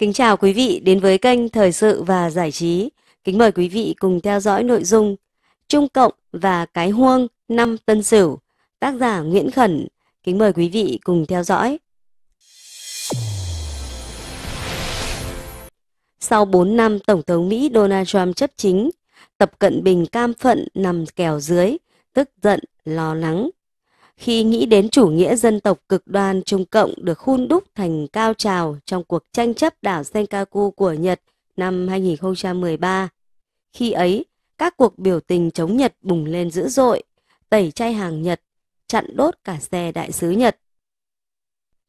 Kính chào quý vị đến với kênh Thời sự và Giải trí. Kính mời quý vị cùng theo dõi nội dung Trung Cộng và Cái Huông năm Tân Sửu, tác giả Nguyễn Khẩn. Kính mời quý vị cùng theo dõi. Sau 4 năm Tổng thống Mỹ Donald Trump chấp chính, Tập Cận Bình cam phận nằm kèo dưới, tức giận, lo lắng khi nghĩ đến chủ nghĩa dân tộc cực đoan Trung Cộng được khun đúc thành cao trào trong cuộc tranh chấp đảo Senkaku của Nhật năm 2013. Khi ấy, các cuộc biểu tình chống Nhật bùng lên dữ dội, tẩy chay hàng Nhật, chặn đốt cả xe đại sứ Nhật.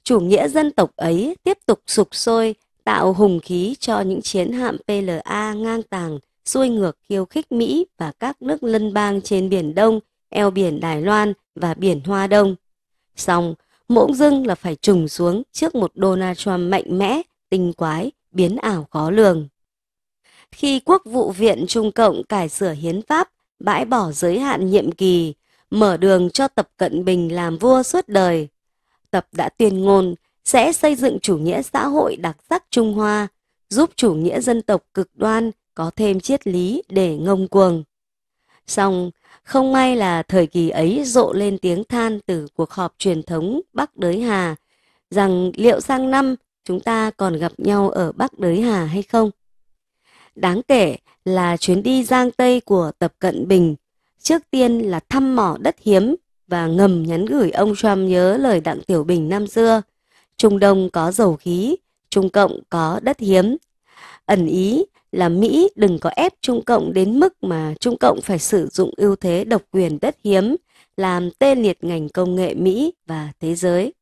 Chủ nghĩa dân tộc ấy tiếp tục sục sôi, tạo hùng khí cho những chiến hạm PLA ngang tàng, xuôi ngược khiêu khích Mỹ và các nước lân bang trên Biển Đông – eo biển Đài Loan và biển Hoa Đông. Xong, mỗng dưng là phải trùng xuống trước một Donald Trump mạnh mẽ, tinh quái, biến ảo khó lường. Khi Quốc vụ viện Trung Cộng cải sửa hiến pháp, bãi bỏ giới hạn nhiệm kỳ, mở đường cho Tập Cận Bình làm vua suốt đời. Tập đã tuyên ngôn sẽ xây dựng chủ nghĩa xã hội đặc sắc Trung Hoa, giúp chủ nghĩa dân tộc cực đoan có thêm triết lý để ngông cuồng. Song, không may là thời kỳ ấy rộ lên tiếng than từ cuộc họp truyền thống Bắc Đới Hà rằng liệu sang năm chúng ta còn gặp nhau ở Bắc Đới Hà hay không. Đáng kể là chuyến đi Giang Tây của Tập Cận Bình, trước tiên là thăm mỏ đất hiếm và ngầm nhắn gửi ông Trump nhớ lời Đặng Tiểu Bình năm xưa. Trung Đông có dầu khí, Trung Cộng có đất hiếm. Ẩn ý là Mỹ đừng có ép Trung Cộng đến mức mà Trung Cộng phải sử dụng ưu thế độc quyền đất hiếm làm tê liệt ngành công nghệ Mỹ và thế giới.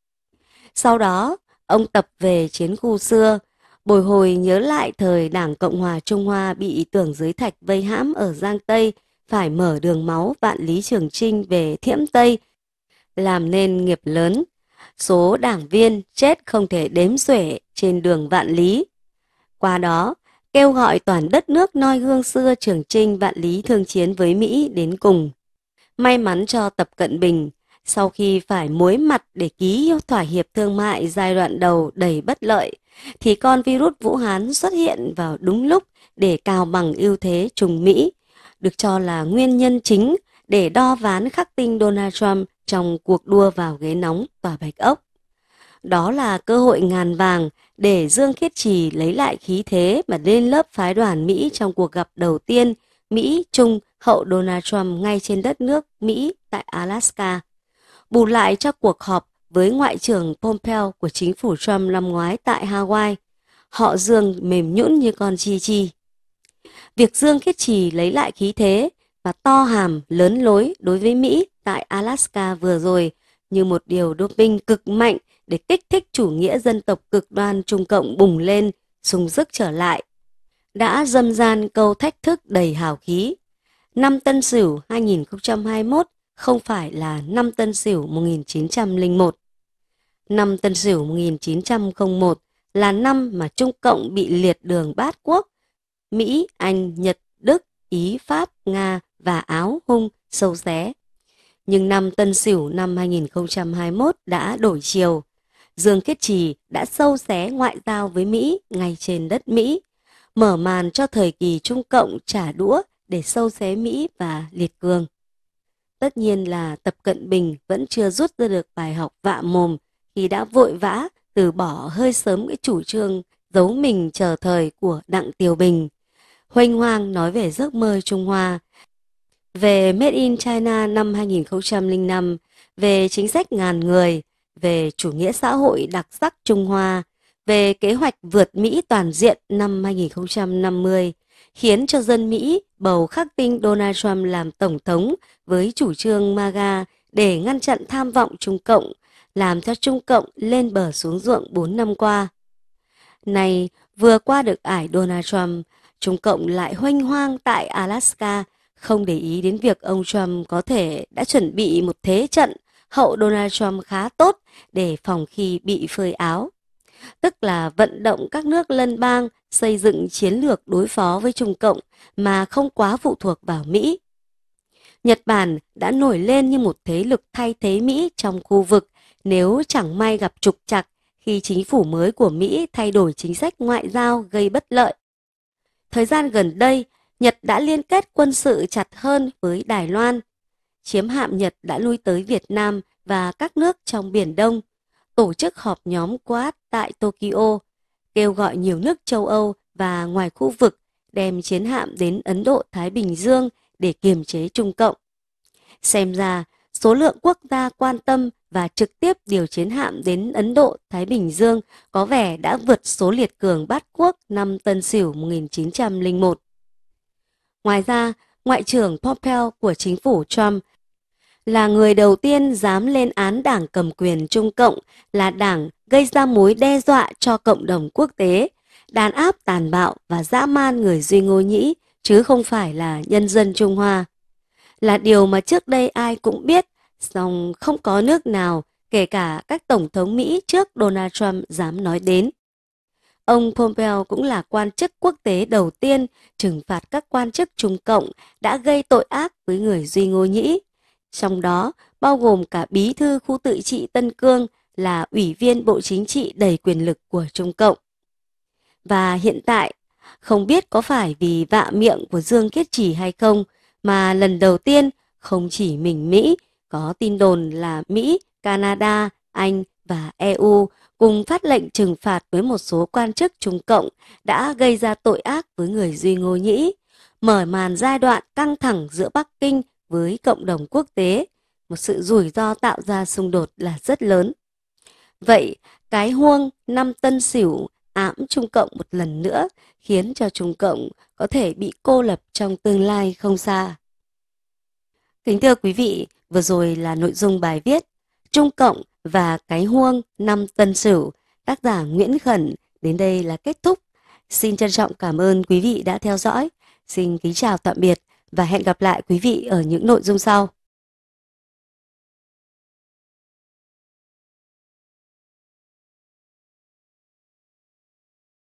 Sau đó, ông tập về chiến khu xưa, bồi hồi nhớ lại thời Đảng Cộng hòa Trung Hoa bị tưởng dưới thạch vây hãm ở Giang Tây, phải mở đường máu vạn lý trường trinh về Thiểm Tây, làm nên nghiệp lớn. Số đảng viên chết không thể đếm xuể trên đường vạn lý. Qua đó, kêu gọi toàn đất nước noi gương xưa trường trinh vạn lý thương chiến với Mỹ đến cùng. May mắn cho Tập Cận Bình, sau khi phải muối mặt để ký thỏa hiệp thương mại giai đoạn đầu đầy bất lợi, thì con virus Vũ Hán xuất hiện vào đúng lúc để cào bằng ưu thế trùng Mỹ, được cho là nguyên nhân chính để đo ván khắc tinh Donald Trump trong cuộc đua vào ghế nóng Tòa Bạch Ốc. Đó là cơ hội ngàn vàng để Dương Khiết Trì lấy lại khí thế mà lên lớp phái đoàn Mỹ trong cuộc gặp đầu tiên Mỹ-Trung hậu Donald Trump ngay trên đất nước Mỹ tại Alaska. Bù lại cho cuộc họp với Ngoại trưởng Pompeo của chính phủ Trump năm ngoái tại Hawaii, họ Dương mềm nhũn như con chi chi. Việc Dương Khiết Trì lấy lại khí thế và to hàm lớn lối đối với Mỹ tại Alaska vừa rồi như một điều doping cực mạnh để kích thích chủ nghĩa dân tộc cực đoan Trung Cộng bùng lên, sung sức trở lại. Đã dâm gian câu thách thức đầy hào khí. Năm Tân Sửu 2021 không phải là năm Tân Sửu 1901. Năm Tân Sửu 1901 là năm mà Trung Cộng bị liệt đường bát quốc. Mỹ, Anh, Nhật, Đức, Ý, Pháp, Nga và Áo hung sâu xé. Nhưng năm Tân Sửu năm 2021 đã đổi chiều. Dương Khiết Trì đã sâu xé ngoại giao với Mỹ ngay trên đất Mỹ, mở màn cho thời kỳ Trung Cộng trả đũa để sâu xé Mỹ và liệt cường. Tất nhiên là Tập Cận Bình vẫn chưa rút ra được bài học vạ mồm khi đã vội vã từ bỏ hơi sớm cái chủ trương giấu mình chờ thời của Đặng Tiểu Bình. Hoành hoang nói về giấc mơ Trung Hoa, về Made in China năm 2005, về chính sách ngàn người, về chủ nghĩa xã hội đặc sắc Trung Hoa, về kế hoạch vượt Mỹ toàn diện năm 2050, khiến cho dân Mỹ bầu khắc tinh Donald Trump làm Tổng thống với chủ trương MAGA để ngăn chặn tham vọng Trung Cộng, làm cho Trung Cộng lên bờ xuống ruộng 4 năm qua. Này, vừa qua được ải Donald Trump, Trung Cộng lại hoanh hoang tại Alaska, không để ý đến việc ông Trump có thể đã chuẩn bị một thế trận hậu Donald Trump khá tốt để phòng khi bị phơi áo, tức là vận động các nước lân bang xây dựng chiến lược đối phó với Trung Cộng mà không quá phụ thuộc vào Mỹ. Nhật Bản đã nổi lên như một thế lực thay thế Mỹ trong khu vực nếu chẳng may gặp trục trặc khi chính phủ mới của Mỹ thay đổi chính sách ngoại giao gây bất lợi. Thời gian gần đây, Nhật đã liên kết quân sự chặt hơn với Đài Loan chiếm hạm Nhật đã lui tới Việt Nam và các nước trong Biển Đông, tổ chức họp nhóm Quad tại Tokyo, kêu gọi nhiều nước châu Âu và ngoài khu vực đem chiến hạm đến Ấn Độ-Thái Bình Dương để kiềm chế Trung Cộng. Xem ra, số lượng quốc gia quan tâm và trực tiếp điều chiến hạm đến Ấn Độ, Thái Bình Dương có vẻ đã vượt số liệt cường bát quốc năm Tân Sửu 1901. Ngoài ra, Ngoại trưởng Pompeo của chính phủ Trump là người đầu tiên dám lên án đảng cầm quyền Trung Cộng là đảng gây ra mối đe dọa cho cộng đồng quốc tế, đàn áp tàn bạo và dã man người Duy Ngô Nhĩ chứ không phải là nhân dân Trung Hoa. Là điều mà trước đây ai cũng biết, song không có nước nào, kể cả các tổng thống Mỹ trước Donald Trump dám nói đến. Ông Pompeo cũng là quan chức quốc tế đầu tiên trừng phạt các quan chức Trung Cộng đã gây tội ác với người Duy Ngô Nhĩ, trong đó bao gồm cả bí thư khu tự trị Tân Cương là ủy viên Bộ Chính trị đầy quyền lực của Trung Cộng. Và hiện tại, không biết có phải vì vạ miệng của Dương Kiết Chỉ hay không mà lần đầu tiên không chỉ mình Mỹ có tin đồn là Mỹ, Canada, Anh và EU cùng phát lệnh trừng phạt với một số quan chức Trung Cộng đã gây ra tội ác với người Duy Ngô Nhĩ, mở màn giai đoạn căng thẳng giữa Bắc Kinh với cộng đồng quốc tế, một sự rủi ro tạo ra xung đột là rất lớn. Vậy, cái huông năm tân sửu ám Trung Cộng một lần nữa khiến cho Trung Cộng có thể bị cô lập trong tương lai không xa. Kính thưa quý vị, vừa rồi là nội dung bài viết Trung Cộng và Cái Huông năm Tân Sửu, tác giả Nguyễn Khẩn đến đây là kết thúc. Xin trân trọng cảm ơn quý vị đã theo dõi. Xin kính chào tạm biệt và hẹn gặp lại quý vị ở những nội dung sau.